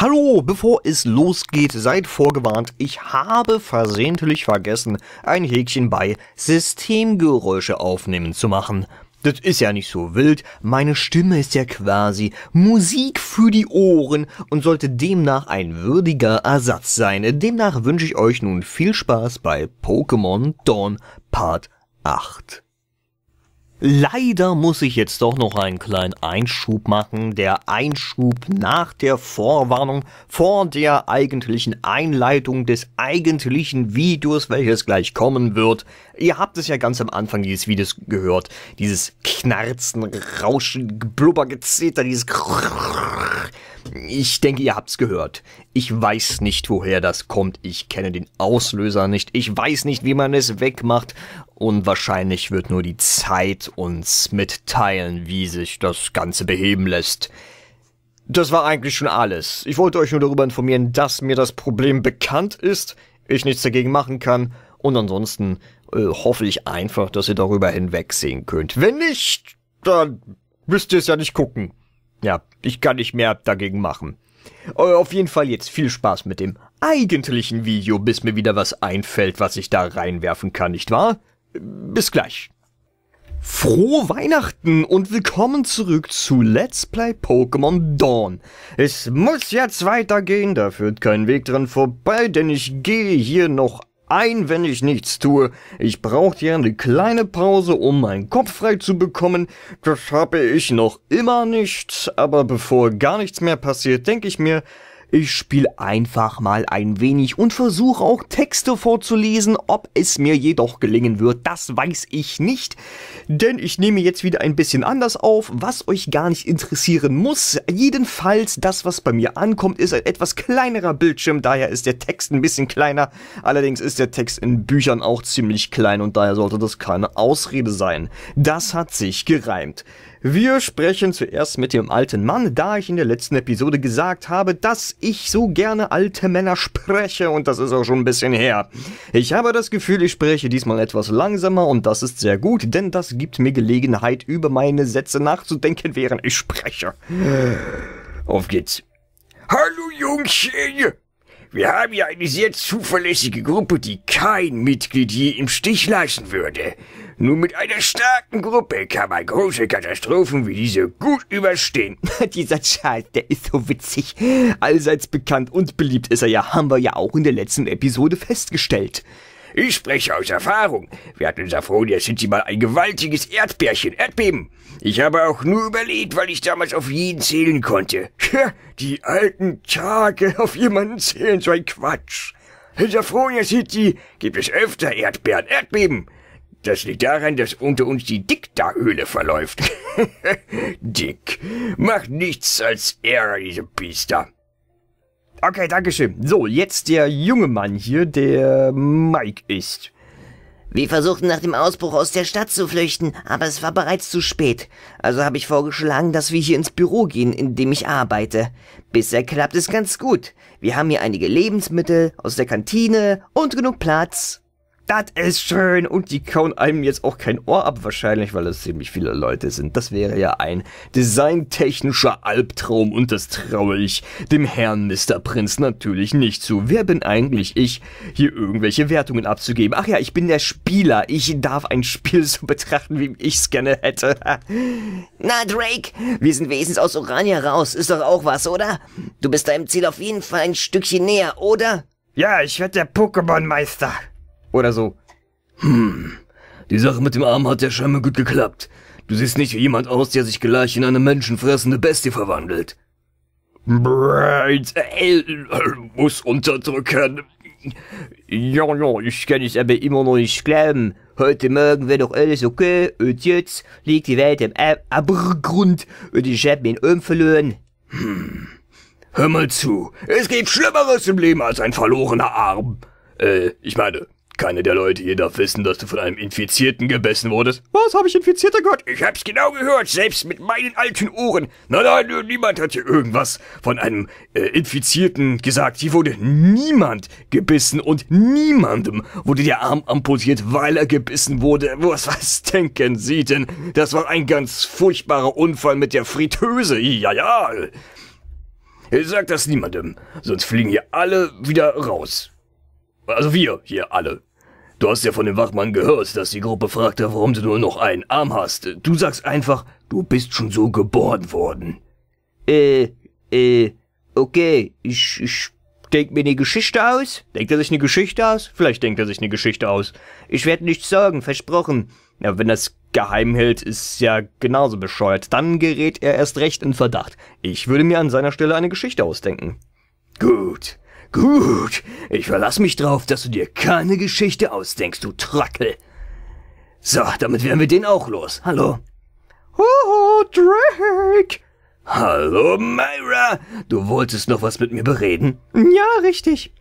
Hallo, bevor es losgeht, seid vorgewarnt, ich habe versehentlich vergessen, ein Häkchen bei Systemgeräusche aufnehmen zu machen. Das ist ja nicht so wild, meine Stimme ist ja quasi Musik für die Ohren und sollte demnach ein würdiger Ersatz sein. Demnach wünsche ich euch nun viel Spaß bei Pokémon Dawn Part 8. Leider muss ich jetzt doch noch einen kleinen Einschub machen. Der Einschub nach der Vorwarnung vor der eigentlichen Einleitung des eigentlichen Videos, welches gleich kommen wird. Ihr habt es ja ganz am Anfang dieses Videos gehört. Dieses Knarzen, Rauschen, Blubber, Gezeter, dieses Krrrr ich denke, ihr habt's gehört. Ich weiß nicht, woher das kommt. Ich kenne den Auslöser nicht. Ich weiß nicht, wie man es wegmacht. Und wahrscheinlich wird nur die Zeit uns mitteilen, wie sich das Ganze beheben lässt. Das war eigentlich schon alles. Ich wollte euch nur darüber informieren, dass mir das Problem bekannt ist, ich nichts dagegen machen kann. Und ansonsten äh, hoffe ich einfach, dass ihr darüber hinwegsehen könnt. Wenn nicht, dann müsst ihr es ja nicht gucken. Ja, ich kann nicht mehr dagegen machen. Äh, auf jeden Fall jetzt viel Spaß mit dem eigentlichen Video, bis mir wieder was einfällt, was ich da reinwerfen kann, nicht wahr? Bis gleich. Frohe Weihnachten und willkommen zurück zu Let's Play Pokémon Dawn. Es muss jetzt weitergehen, da führt kein Weg dran vorbei, denn ich gehe hier noch ein, wenn ich nichts tue. Ich brauchte ja eine kleine Pause, um meinen Kopf frei zu bekommen. Das habe ich noch immer nicht, aber bevor gar nichts mehr passiert, denke ich mir, ich spiele einfach mal ein wenig und versuche auch Texte vorzulesen. Ob es mir jedoch gelingen wird, das weiß ich nicht. Denn ich nehme jetzt wieder ein bisschen anders auf, was euch gar nicht interessieren muss. Jedenfalls, das, was bei mir ankommt, ist ein etwas kleinerer Bildschirm. Daher ist der Text ein bisschen kleiner. Allerdings ist der Text in Büchern auch ziemlich klein und daher sollte das keine Ausrede sein. Das hat sich gereimt. Wir sprechen zuerst mit dem alten Mann, da ich in der letzten Episode gesagt habe, dass ich so gerne alte Männer spreche und das ist auch schon ein bisschen her. Ich habe das Gefühl, ich spreche diesmal etwas langsamer und das ist sehr gut, denn das gibt mir Gelegenheit, über meine Sätze nachzudenken, während ich spreche. Auf geht's. Hallo Jungchen! Wir haben ja eine sehr zuverlässige Gruppe, die kein Mitglied je im Stich lassen würde. Nur mit einer starken Gruppe kann man große Katastrophen wie diese gut überstehen. Dieser Charles, der ist so witzig. Allseits bekannt und beliebt ist er ja, haben wir ja auch in der letzten Episode festgestellt. Ich spreche aus Erfahrung. Wir hatten in Safronia City mal ein gewaltiges Erdbärchen, Erdbeben. Ich habe auch nur überlebt, weil ich damals auf jeden zählen konnte. die alten Tage auf jemanden zählen, so ein Quatsch. In Safronia City gibt es öfter Erdbeeren, Erdbeben. Das liegt daran, dass unter uns die Dickda-Höhle verläuft. Dick, macht nichts als Ärger, diese Biester. Okay, Dankeschön. So, jetzt der junge Mann hier, der Mike ist. Wir versuchten nach dem Ausbruch aus der Stadt zu flüchten, aber es war bereits zu spät. Also habe ich vorgeschlagen, dass wir hier ins Büro gehen, in dem ich arbeite. Bisher klappt es ganz gut. Wir haben hier einige Lebensmittel aus der Kantine und genug Platz das ist schön. Und die kauen einem jetzt auch kein Ohr ab, wahrscheinlich, weil es ziemlich viele Leute sind. Das wäre ja ein designtechnischer Albtraum und das traue ich dem Herrn Mr. Prinz natürlich nicht zu. Wer bin eigentlich ich, hier irgendwelche Wertungen abzugeben? Ach ja, ich bin der Spieler. Ich darf ein Spiel so betrachten, wie ich es gerne hätte. Na, Drake, wir sind wenigstens aus Orania raus. Ist doch auch was, oder? Du bist deinem Ziel auf jeden Fall ein Stückchen näher, oder? Ja, ich werde der Pokémon-Meister. Oder so. Hm, die Sache mit dem Arm hat ja scheinbar gut geklappt. Du siehst nicht wie jemand aus, der sich gleich in eine menschenfressende Bestie verwandelt. Bright, äh, muss unterdrücken. Ja, ja, ich kann es aber immer noch nicht glauben. Heute Morgen war doch alles okay und jetzt liegt die Welt im Abgrund und ich hab mein Arm verloren. Hm. Hör mal zu, es gibt Schlimmeres im Leben als ein verlorener Arm. Äh, ich meine, keine der Leute hier darf wissen, dass du von einem Infizierten gebissen wurdest. Was, habe ich Infizierter gehört? Ich hab's genau gehört, selbst mit meinen alten Ohren. Nein, nein, niemand hat hier irgendwas von einem äh, Infizierten gesagt. Hier wurde niemand gebissen und niemandem wurde der Arm amputiert, weil er gebissen wurde. Was, was denken Sie denn? Das war ein ganz furchtbarer Unfall mit der Fritteuse. Ja, ja. Sagt das niemandem, sonst fliegen hier alle wieder raus. Also wir hier alle. Du hast ja von dem Wachmann gehört, dass die Gruppe fragte, warum du nur noch einen Arm hast. Du sagst einfach, du bist schon so geboren worden. Äh, äh, okay, ich, ich denk mir eine Geschichte aus. Denkt er sich eine Geschichte aus? Vielleicht denkt er sich eine Geschichte aus. Ich werde nichts sagen, versprochen. Ja, wenn das geheim hält, ist ja genauso bescheuert. Dann gerät er erst recht in Verdacht. Ich würde mir an seiner Stelle eine Geschichte ausdenken. Gut. Gut, ich verlass mich drauf, dass du dir keine Geschichte ausdenkst, du Trackel. So, damit wären wir den auch los. Hallo? Oh, Drake! Hallo, Myra! Du wolltest noch was mit mir bereden? Ja, richtig.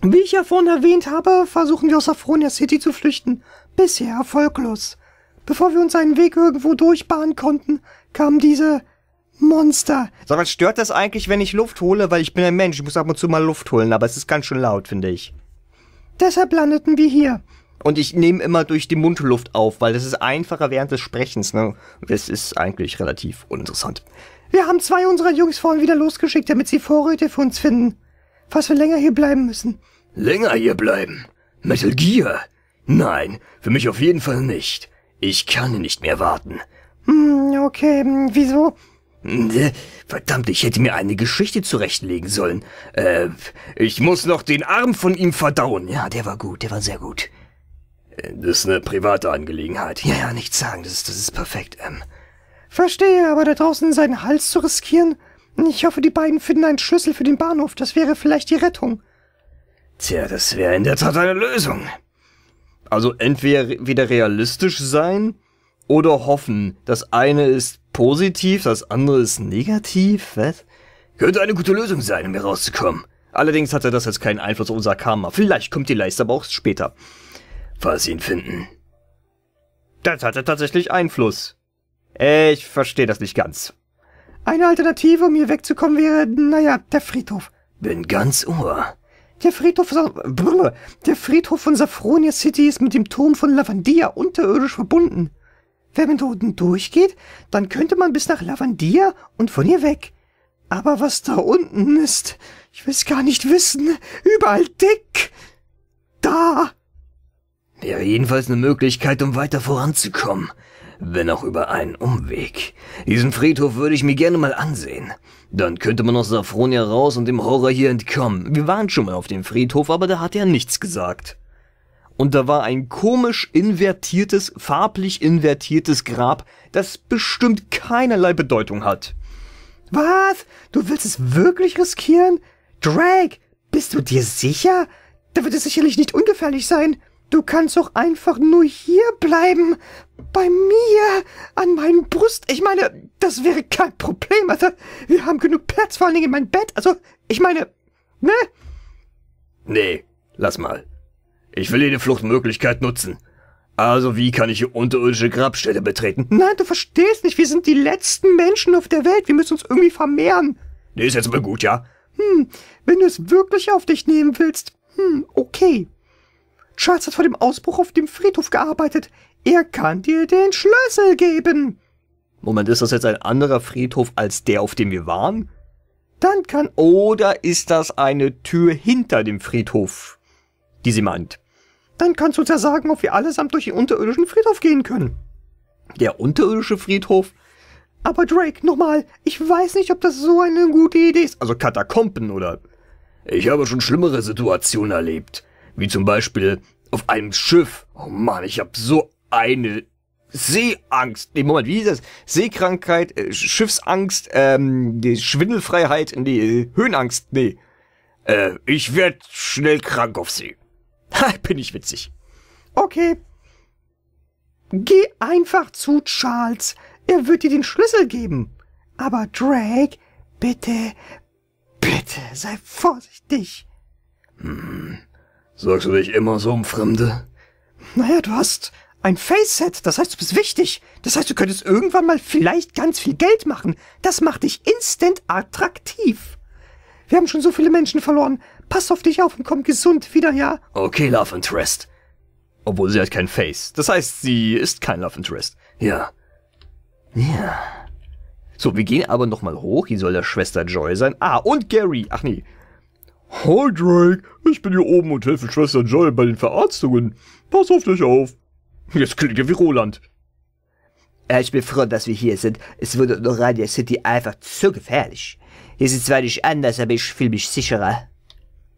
Wie ich ja vorhin erwähnt habe, versuchen wir aus Afronia City zu flüchten. Bisher erfolglos. Bevor wir uns einen Weg irgendwo durchbahnen konnten, kamen diese Monster. Sag mal, stört das eigentlich, wenn ich Luft hole? Weil ich bin ein Mensch, ich muss ab und zu mal Luft holen, aber es ist ganz schön laut, finde ich. Deshalb landeten wir hier. Und ich nehme immer durch die Mundluft auf, weil das ist einfacher während des Sprechens, ne? Das ist eigentlich relativ uninteressant. Wir haben zwei unserer Jungs vorhin wieder losgeschickt, damit sie Vorräte für uns finden. Was wir länger hier bleiben müssen. Länger hier bleiben? Metal Gear? Nein, für mich auf jeden Fall nicht. Ich kann nicht mehr warten. Hm, okay, hm, wieso? Verdammt, ich hätte mir eine Geschichte zurechtlegen sollen. Äh, ich muss noch den Arm von ihm verdauen. Ja, der war gut, der war sehr gut. Äh, das ist eine private Angelegenheit. Ja, ja, nichts sagen, das ist, das ist perfekt. Ähm. Verstehe, aber da draußen seinen Hals zu riskieren? Ich hoffe, die beiden finden einen Schlüssel für den Bahnhof, das wäre vielleicht die Rettung. Tja, das wäre in der Tat eine Lösung. Also entweder wieder realistisch sein oder hoffen. Das eine ist positiv, das andere ist negativ, was? Könnte eine gute Lösung sein, um hier rauszukommen. Allerdings hatte das jetzt keinen Einfluss auf unser Karma. Vielleicht kommt die Leiste aber auch später. Falls sie ihn finden. Das hatte tatsächlich Einfluss. Ich verstehe das nicht ganz. Eine Alternative, um hier wegzukommen, wäre, naja, der Friedhof. Bin ganz Ohr. Der Friedhof, der Friedhof von Safronia City ist mit dem Turm von Lavandia unterirdisch verbunden. Wenn man da unten durchgeht, dann könnte man bis nach Lavandia und von hier weg. Aber was da unten ist, ich will's gar nicht wissen. Überall dick. Da. Wäre jedenfalls eine Möglichkeit, um weiter voranzukommen. Wenn auch über einen Umweg. Diesen Friedhof würde ich mir gerne mal ansehen. Dann könnte man aus Safronia raus und dem Horror hier entkommen. Wir waren schon mal auf dem Friedhof, aber da hat er nichts gesagt und da war ein komisch invertiertes, farblich invertiertes Grab, das bestimmt keinerlei Bedeutung hat. Was? Du willst es wirklich riskieren? Drake, bist du dir sicher? Da wird es sicherlich nicht ungefährlich sein. Du kannst doch einfach nur hier bleiben. Bei mir, an meinen Brust. Ich meine, das wäre kein Problem. Also, wir haben genug Platz, vor allen Dingen in meinem Bett. Also, ich meine, ne? Nee, lass mal. Ich will jede Fluchtmöglichkeit nutzen. Also wie kann ich die unterirdische Grabstätte betreten? Nein, du verstehst nicht. Wir sind die letzten Menschen auf der Welt. Wir müssen uns irgendwie vermehren. Nee, ist jetzt mal gut, ja? Hm, wenn du es wirklich auf dich nehmen willst. Hm, okay. Charles hat vor dem Ausbruch auf dem Friedhof gearbeitet. Er kann dir den Schlüssel geben. Moment, ist das jetzt ein anderer Friedhof als der, auf dem wir waren? Dann kann... Oder ist das eine Tür hinter dem Friedhof, die sie meint? Dann kannst du uns ja sagen, ob wir allesamt durch den unterirdischen Friedhof gehen können. Der unterirdische Friedhof? Aber Drake, nochmal, ich weiß nicht, ob das so eine gute Idee ist. Also Katakomben, oder? Ich habe schon schlimmere Situationen erlebt. Wie zum Beispiel auf einem Schiff. Oh Mann, ich habe so eine Seeangst. Nee, Moment, wie hieß das? Seekrankheit, äh, Schiffsangst, ähm, die Schwindelfreiheit, nee, äh, Höhenangst, nee. Äh, ich werd schnell krank auf See. Ha, bin ich witzig. Okay. Geh einfach zu Charles. Er wird dir den Schlüssel geben. Aber Drake, bitte, bitte, sei vorsichtig. Hm. Sorgst du dich immer so um Fremde? Naja, du hast ein Face-Set, das heißt, du bist wichtig. Das heißt, du könntest irgendwann mal vielleicht ganz viel Geld machen. Das macht dich instant attraktiv. Wir haben schon so viele Menschen verloren. Pass auf dich auf und komm gesund wieder ja? Okay, Love Interest. Obwohl sie hat kein Face. Das heißt, sie ist kein Love Interest. Ja. Ja. So, wir gehen aber nochmal hoch. Hier soll der Schwester Joy sein. Ah, und Gary. Ach nee. Hi Drake, ich bin hier oben und helfe Schwester Joy bei den Verarztungen. Pass auf dich auf. Jetzt klingt ihr wie Roland. Äh, ich bin froh, dass wir hier sind. Es wurde in Radio City einfach zu gefährlich. Hier ist es zwar nicht anders, aber ich fühle mich sicherer.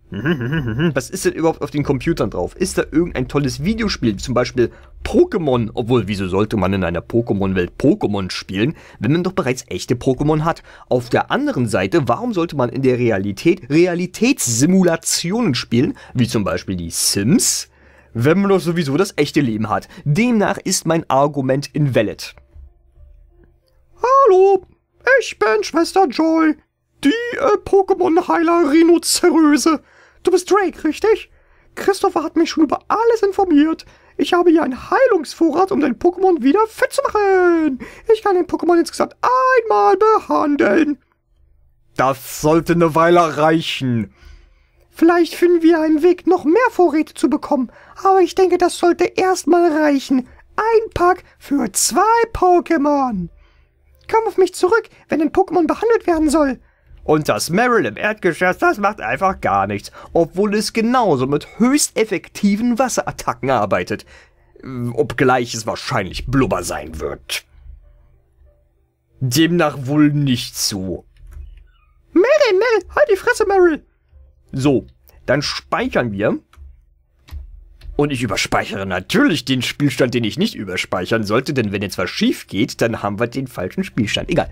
Was ist denn überhaupt auf den Computern drauf? Ist da irgendein tolles Videospiel, zum Beispiel Pokémon? Obwohl, wieso sollte man in einer Pokémon-Welt Pokémon spielen, wenn man doch bereits echte Pokémon hat? Auf der anderen Seite, warum sollte man in der Realität Realitätssimulationen spielen, wie zum Beispiel die Sims, wenn man doch sowieso das echte Leben hat? Demnach ist mein Argument invalid. Hallo, ich bin Schwester Joy, die äh, Pokémon-Heiler Rhinoceröse. Du bist Drake, richtig? Christopher hat mich schon über alles informiert. Ich habe hier einen Heilungsvorrat, um dein Pokémon wieder fit zu machen. Ich kann den Pokémon insgesamt einmal behandeln. Das sollte eine Weile reichen. Vielleicht finden wir einen Weg, noch mehr Vorräte zu bekommen. Aber ich denke, das sollte erstmal reichen. Ein Pack für zwei Pokémon. Komm auf mich zurück, wenn ein Pokémon behandelt werden soll. Und das Meryl im Erdgeschoss, das macht einfach gar nichts, obwohl es genauso mit höchst effektiven Wasserattacken arbeitet. Obgleich es wahrscheinlich Blubber sein wird. Demnach wohl nicht so. Meryl, Meryl, halt die Fresse, Meryl! So, dann speichern wir. Und ich überspeichere natürlich den Spielstand, den ich nicht überspeichern sollte, denn wenn jetzt was schief geht, dann haben wir den falschen Spielstand. Egal.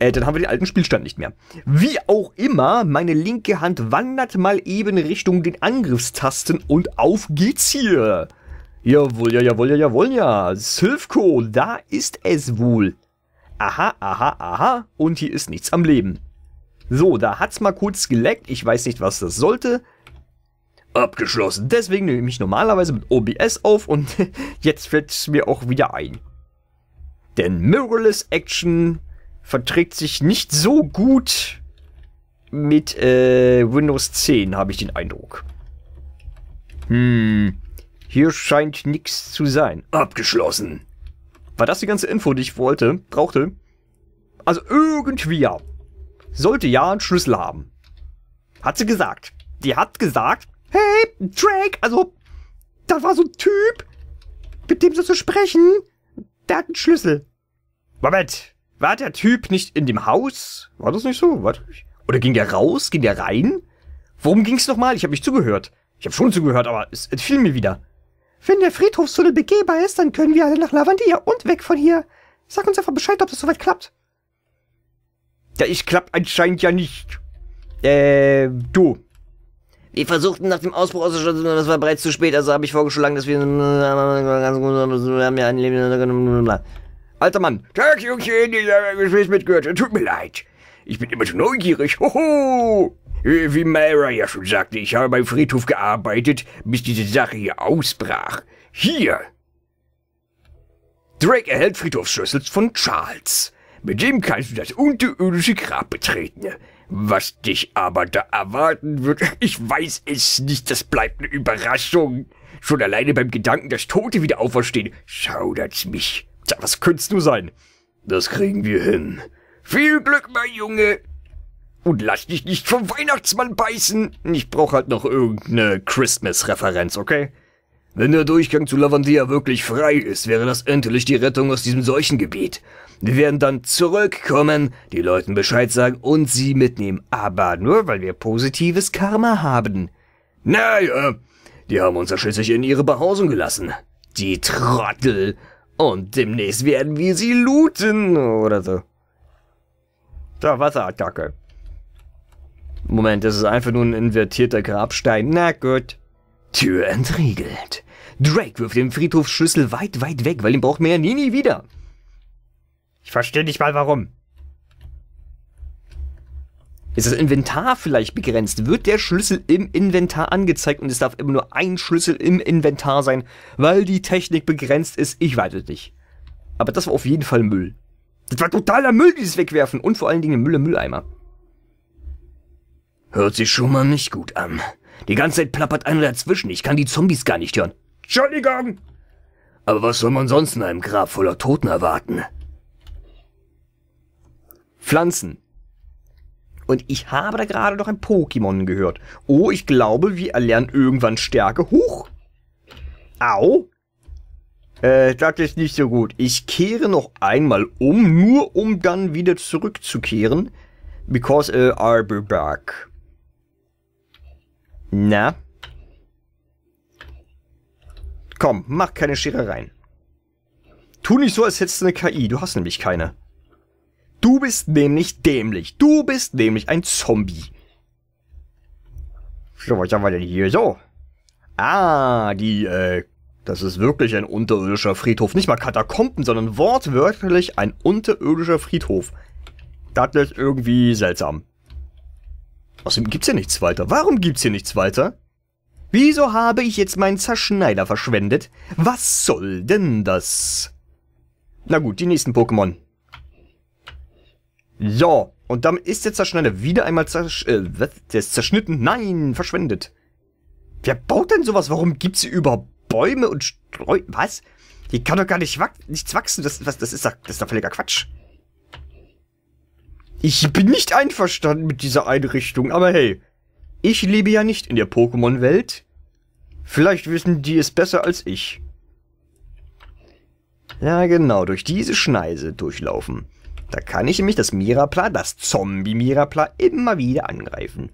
Äh, dann haben wir den alten Spielstand nicht mehr. Wie auch immer, meine linke Hand wandert mal eben Richtung den Angriffstasten und auf geht's hier. Jawohl, ja, jawohl, ja, jawohl, ja. Silvko, da ist es wohl. Aha, aha, aha. Und hier ist nichts am Leben. So, da hat's mal kurz geleckt. Ich weiß nicht, was das sollte. Abgeschlossen. Deswegen nehme ich normalerweise mit OBS auf und jetzt fällt es mir auch wieder ein. Denn Mirrorless Action verträgt sich nicht so gut mit äh, Windows 10, habe ich den Eindruck. Hm, hier scheint nichts zu sein. Abgeschlossen. War das die ganze Info, die ich wollte, brauchte? Also irgendwie ja. Sollte ja einen Schlüssel haben. Hat sie gesagt. Die hat gesagt, hey, Drake, also, da war so ein Typ, mit dem so zu sprechen, der hat einen Schlüssel. Moment, war der Typ nicht in dem Haus? War das nicht so? Warte. Oder ging der raus? Ging der rein? Worum ging's nochmal? Ich habe nicht zugehört. Ich habe schon zugehört, aber es es fiel mir wieder. Wenn der Friedhofstunnel begehbar ist, dann können wir alle nach Lavandia und weg von hier. Sag uns einfach Bescheid, ob das soweit klappt. Ja, ich klapp anscheinend ja nicht. Äh, du. Wir versuchten nach dem Ausbruch auszuschalten, das war bereits zu spät, also habe ich vorgeschlagen, dass wir ganz gut haben ja ein Leben. Alter Mann, Tag, Jungchen, dieser Gespräch mitgehört. Tut mir leid. Ich bin immer so neugierig. Hoho! Wie Mara ja schon sagte, ich habe beim Friedhof gearbeitet, bis diese Sache hier ausbrach. Hier! Drake erhält Friedhofsschlüssels von Charles. Mit dem kannst du das unterirdische Grab betreten. Was dich aber da erwarten wird, ich weiß es nicht, das bleibt eine Überraschung. Schon alleine beim Gedanken, dass Tote wieder auferstehen, schaudert's mich. Tja, was könntest du sein? Das kriegen wir hin. Viel Glück, mein Junge! Und lass dich nicht vom Weihnachtsmann beißen! Ich brauche halt noch irgendeine Christmas-Referenz, okay? Wenn der Durchgang zu Lavandia wirklich frei ist, wäre das endlich die Rettung aus diesem Seuchengebiet. Wir werden dann zurückkommen, die Leuten Bescheid sagen und sie mitnehmen, aber nur weil wir positives Karma haben. Naja, die haben uns ja schließlich in ihre Behausung gelassen. Die Trottel. Und demnächst werden wir sie looten oder so. Da, Wasserattacke. Moment, das ist einfach nur ein invertierter Grabstein. Na gut. Tür entriegelt. Drake wirft den Friedhofsschlüssel weit, weit weg, weil ihn braucht man ja nie, nie wieder. Ich verstehe nicht mal warum. Ist das Inventar vielleicht begrenzt? Wird der Schlüssel im Inventar angezeigt und es darf immer nur ein Schlüssel im Inventar sein, weil die Technik begrenzt ist? Ich weiß es nicht. Aber das war auf jeden Fall Müll. Das war totaler Müll, dieses Wegwerfen und vor allen Dingen Müll im Mülleimer. Hört sich schon mal nicht gut an. Die ganze Zeit plappert einer dazwischen. Ich kann die Zombies gar nicht hören. Entschuldigung! Aber was soll man sonst in einem Grab voller Toten erwarten? Pflanzen. Und ich habe da gerade noch ein Pokémon gehört. Oh, ich glaube, wir erlernen irgendwann Stärke. Huch! Au! Äh, das ist nicht so gut. Ich kehre noch einmal um, nur um dann wieder zurückzukehren. Because äh, I'll be back. Na? Komm, mach keine Scherereien. Tu nicht so, als hättest du eine KI. Du hast nämlich keine. Du bist nämlich dämlich. Du bist nämlich ein Zombie. So, was haben wir denn hier? So. Ah, die, äh, das ist wirklich ein unterirdischer Friedhof. Nicht mal Katakomben, sondern wortwörtlich ein unterirdischer Friedhof. Das ist irgendwie seltsam. Außerdem gibt's hier nichts weiter. Warum gibt's hier nichts weiter? Wieso habe ich jetzt meinen Zerschneider verschwendet? Was soll denn das? Na gut, die nächsten Pokémon. Ja, und damit ist der Zerschneider wieder einmal zersch äh, der ist zerschnitten. Nein, verschwendet. Wer baut denn sowas? Warum gibt's hier über Bäume und Streu... Was? Die kann doch gar nicht wach nichts wachsen. Das, was, das, ist doch, das ist doch völliger Quatsch. Ich bin nicht einverstanden mit dieser Einrichtung, aber hey. Ich lebe ja nicht in der Pokémon-Welt. Vielleicht wissen die es besser als ich. Ja, genau, durch diese Schneise durchlaufen. Da kann ich nämlich das Mirapla, das Zombie-Mirapla, immer wieder angreifen.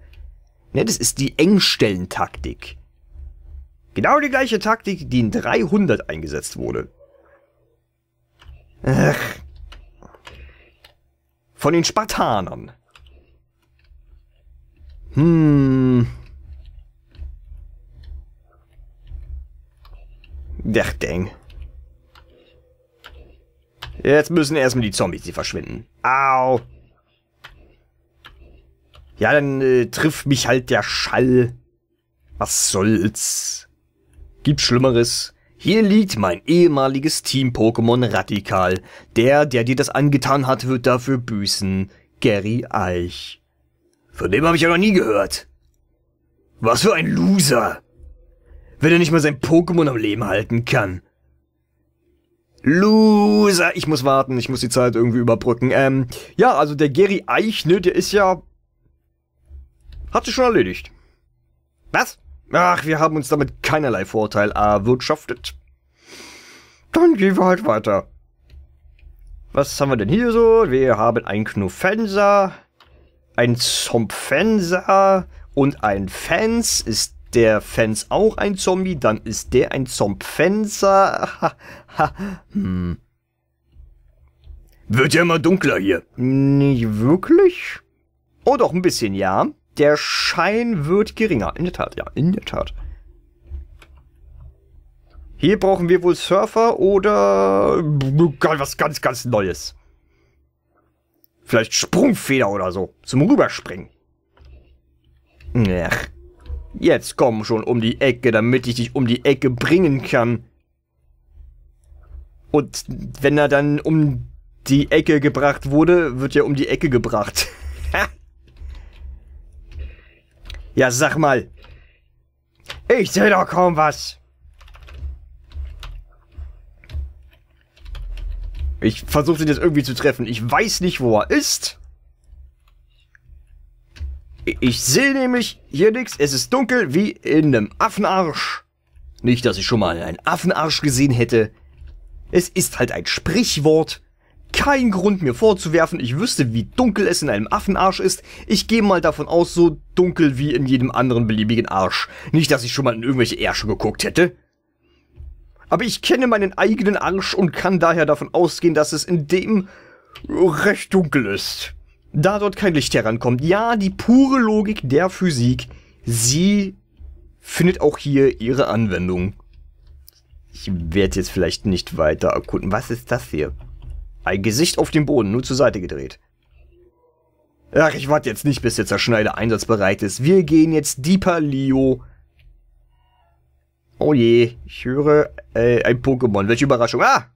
Ne, das ist die Engstellentaktik. Genau die gleiche Taktik, die in 300 eingesetzt wurde. Ach. Von den Spartanern. Hm. Ach, dang. Jetzt müssen erstmal die Zombies, die verschwinden. Au. Ja, dann äh, trifft mich halt der Schall. Was soll's? Gibt Schlimmeres. Hier liegt mein ehemaliges Team-Pokémon Radikal. Der, der dir das angetan hat, wird dafür büßen. Gary Eich. Von dem habe ich ja noch nie gehört. Was für ein Loser. Wenn er nicht mal sein Pokémon am Leben halten kann. Loser, ich muss warten, ich muss die Zeit irgendwie überbrücken. Ähm, ja, also der Gary ne, der ist ja... Hat sich schon erledigt. Was? Ach, wir haben uns damit keinerlei Vorteil erwirtschaftet. Dann gehen wir halt weiter. Was haben wir denn hier so? Wir haben ein Knuffenser, ein Zompfenser und ein Fans ist der Fans auch ein Zombie, dann ist der ein Zompfenser. hm. Wird ja immer dunkler hier. Nicht wirklich? Oh doch, ein bisschen, ja. Der Schein wird geringer. In der Tat, ja, in der Tat. Hier brauchen wir wohl Surfer oder was ganz, ganz Neues. Vielleicht Sprungfeder oder so. Zum Rüberspringen. Ach. Jetzt komm schon um die Ecke, damit ich dich um die Ecke bringen kann. Und wenn er dann um die Ecke gebracht wurde, wird er um die Ecke gebracht. ja, sag mal. Ich sehe doch kaum was. Ich versuche ihn jetzt irgendwie zu treffen. Ich weiß nicht, wo er ist. Ich sehe nämlich hier nichts. Es ist dunkel wie in einem Affenarsch. Nicht, dass ich schon mal einen Affenarsch gesehen hätte. Es ist halt ein Sprichwort. Kein Grund mir vorzuwerfen, ich wüsste, wie dunkel es in einem Affenarsch ist. Ich gehe mal davon aus, so dunkel wie in jedem anderen beliebigen Arsch. Nicht, dass ich schon mal in irgendwelche Ärsche geguckt hätte. Aber ich kenne meinen eigenen Arsch und kann daher davon ausgehen, dass es in dem recht dunkel ist da dort kein Licht herankommt. Ja, die pure Logik der Physik, sie findet auch hier ihre Anwendung. Ich werde jetzt vielleicht nicht weiter erkunden. Was ist das hier? Ein Gesicht auf dem Boden, nur zur Seite gedreht. Ach, ich warte jetzt nicht, bis der Zerschneider einsatzbereit ist. Wir gehen jetzt Deeper Leo. Oh je, ich höre äh, ein Pokémon. Welche Überraschung. Ah!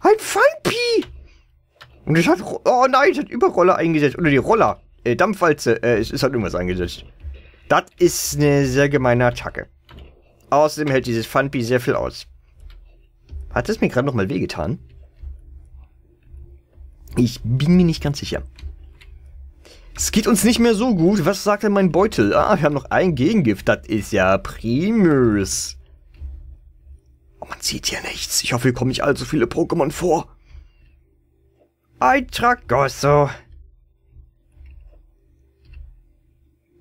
Ein Feinpi! Und ich hat. Oh nein, ich hat Überroller eingesetzt. Oder die Roller. Äh, Dampfwalze. Äh, es, es hat irgendwas eingesetzt. Das ist eine sehr gemeine Attacke. Außerdem hält dieses Funby sehr viel aus. Hat es mir gerade nochmal wehgetan? Ich bin mir nicht ganz sicher. Es geht uns nicht mehr so gut. Was sagt denn mein Beutel? Ah, wir haben noch ein Gegengift. Das ist ja primus. Oh, man sieht hier nichts. Ich hoffe, hier kommen nicht allzu viele Pokémon vor. Eintracht Gosso.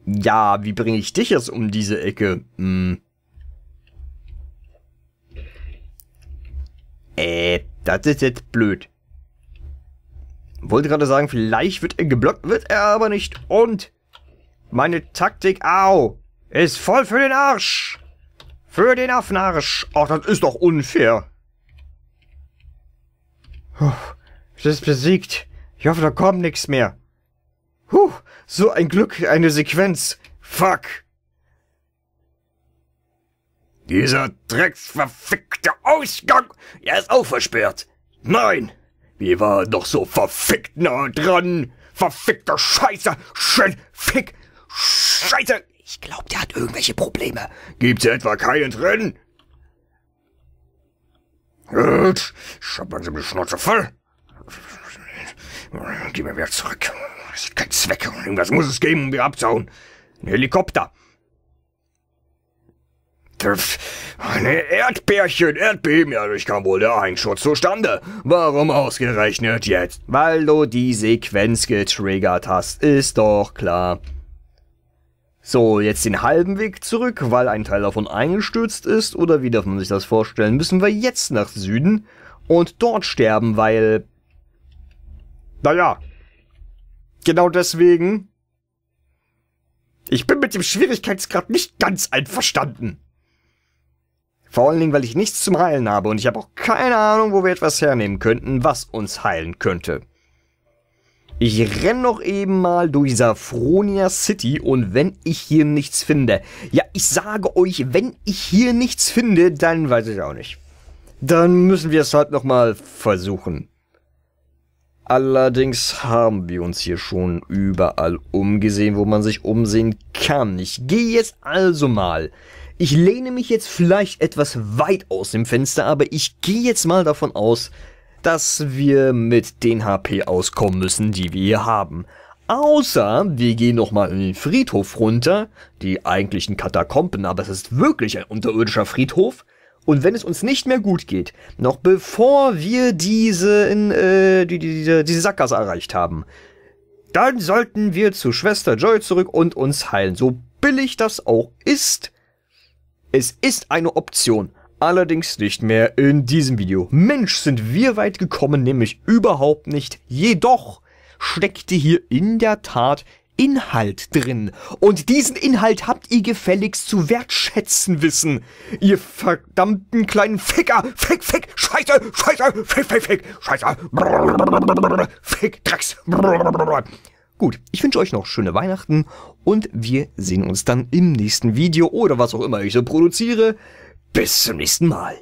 Ja, wie bringe ich dich jetzt um diese Ecke? Hm. Äh, das ist jetzt blöd. Wollte gerade sagen, vielleicht wird er geblockt, wird er aber nicht. Und meine Taktik, au, ist voll für den Arsch. Für den Affenarsch. Ach, das ist doch unfair. Puh. Du bist besiegt. Ich hoffe, da kommt nichts mehr. Huh, so ein Glück, eine Sequenz. Fuck. Dieser drecksverfickte Ausgang, er ist auch versperrt. Nein, wir waren doch so verfickt nah dran. Verfickter Scheiße, Schön Fick, Scheiße. Ich glaube, der hat irgendwelche Probleme. Gibt's etwa keinen drin? Gut, ich hab langsam die Schnauze voll. Gib mir wieder zurück. Es hat keinen Zweck. Irgendwas muss es geben, um wieder abzuhauen. Ein Helikopter. Eine Erdbärchen, Erdbeben, dadurch kam wohl der Einschutz zustande. Warum ausgerechnet jetzt? Weil du die Sequenz getriggert hast, ist doch klar. So, jetzt den halben Weg zurück, weil ein Teil davon eingestürzt ist, oder wie darf man sich das vorstellen, müssen wir jetzt nach Süden und dort sterben, weil naja, genau deswegen. Ich bin mit dem Schwierigkeitsgrad nicht ganz einverstanden. Vor allen Dingen, weil ich nichts zum Heilen habe und ich habe auch keine Ahnung, wo wir etwas hernehmen könnten, was uns heilen könnte. Ich renn noch eben mal durch Safronia City und wenn ich hier nichts finde, ja, ich sage euch, wenn ich hier nichts finde, dann weiß ich auch nicht. Dann müssen wir es halt nochmal versuchen. Allerdings haben wir uns hier schon überall umgesehen, wo man sich umsehen kann. Ich gehe jetzt also mal. Ich lehne mich jetzt vielleicht etwas weit aus dem Fenster, aber ich gehe jetzt mal davon aus, dass wir mit den HP auskommen müssen, die wir hier haben. Außer wir gehen nochmal in den Friedhof runter, die eigentlichen Katakomben, aber es ist wirklich ein unterirdischer Friedhof. Und wenn es uns nicht mehr gut geht, noch bevor wir diese, in, äh, die, die, die, diese Sackgasse erreicht haben, dann sollten wir zu Schwester Joy zurück und uns heilen. So billig das auch ist, es ist eine Option. Allerdings nicht mehr in diesem Video. Mensch, sind wir weit gekommen, nämlich überhaupt nicht. Jedoch steckte hier in der Tat Inhalt drin. Und diesen Inhalt habt ihr gefälligst zu wertschätzen wissen. Ihr verdammten kleinen Ficker! Fick, Fick! Scheiße! Scheiße! Fick, Fick, Fick! Scheiße! Fick, Drecks! Gut, ich wünsche euch noch schöne Weihnachten und wir sehen uns dann im nächsten Video oder was auch immer ich so produziere. Bis zum nächsten Mal.